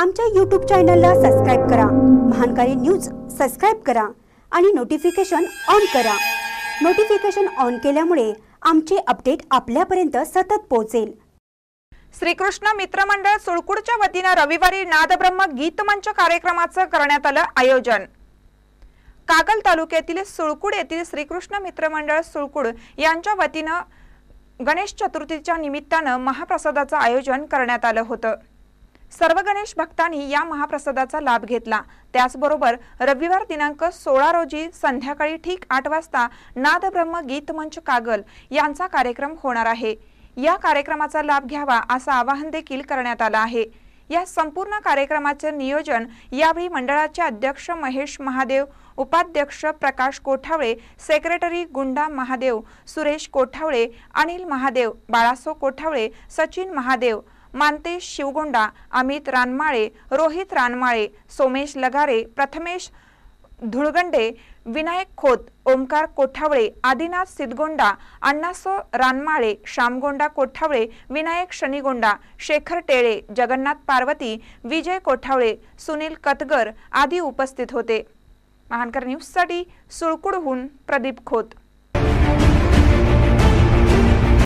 आमच्या यूट्यूब चॅनलला सबस्क्राईब करा महानकारी न्यूज सबस्क्राईब करा आणि नोटिफिकेशन ऑन करा नोटिफिकेशन ऑन केल्यामुळे आमचे अपडेट आपल्यापर्यंत सतत पोहोचेल श्रीकृष्ण मित्रमंडळ सुळकुडच्या वतीनं रविवारी नादब्रह्म गीतमंच कार्यक्रमाचं करण्यात आलं आयोजन कागल तालुक्यातील सुळकुड येथील श्रीकृष्ण मित्रमंडळ सुळकुड यांच्या वतीनं गणेश चतुर्थीच्या निमित्तानं महाप्रसादाचं आयोजन करण्यात आलं होतं सर्व गणेश भक्तांनी या महाप्रसादाचा लाभ घेतला त्याचबरोबर रविवार दिनांक सोळा रोजी संध्याकाळी ठीक आठ वाजता नादब्रह्म गीतमंच कागल यांचा कार्यक्रम होणार आहे या कार्यक्रमाचा लाभ घ्यावा असं आवाहन देखील करण्यात आलं आहे या संपूर्ण कार्यक्रमाचे नियोजन यावेळी मंडळाचे अध्यक्ष महेश महादेव उपाध्यक्ष प्रकाश कोठावळे सेक्रेटरी गुंडा महादेव सुरेश कोठावळे अनिल महादेव बाळासो कोठावळे सचिन महादेव मानते शिवगोंडा अमित रानमाळे रोहित रानमाळे सोमेश लगारे प्रथमेश धुळगंडे विनायक खोत ओमकार कोठावळे आदिनाथ सिद्धगोंडा अण्णासो रानमाळे श्यामगोंडा कोठावळे विनायक शनिगोंडा शेखर टेळे जगन्नाथ पार्वती विजय कोठावळे सुनील कतगर आदी उपस्थित होते महानकर न्यूजसाठी सुळकुडहून प्रदीप खोत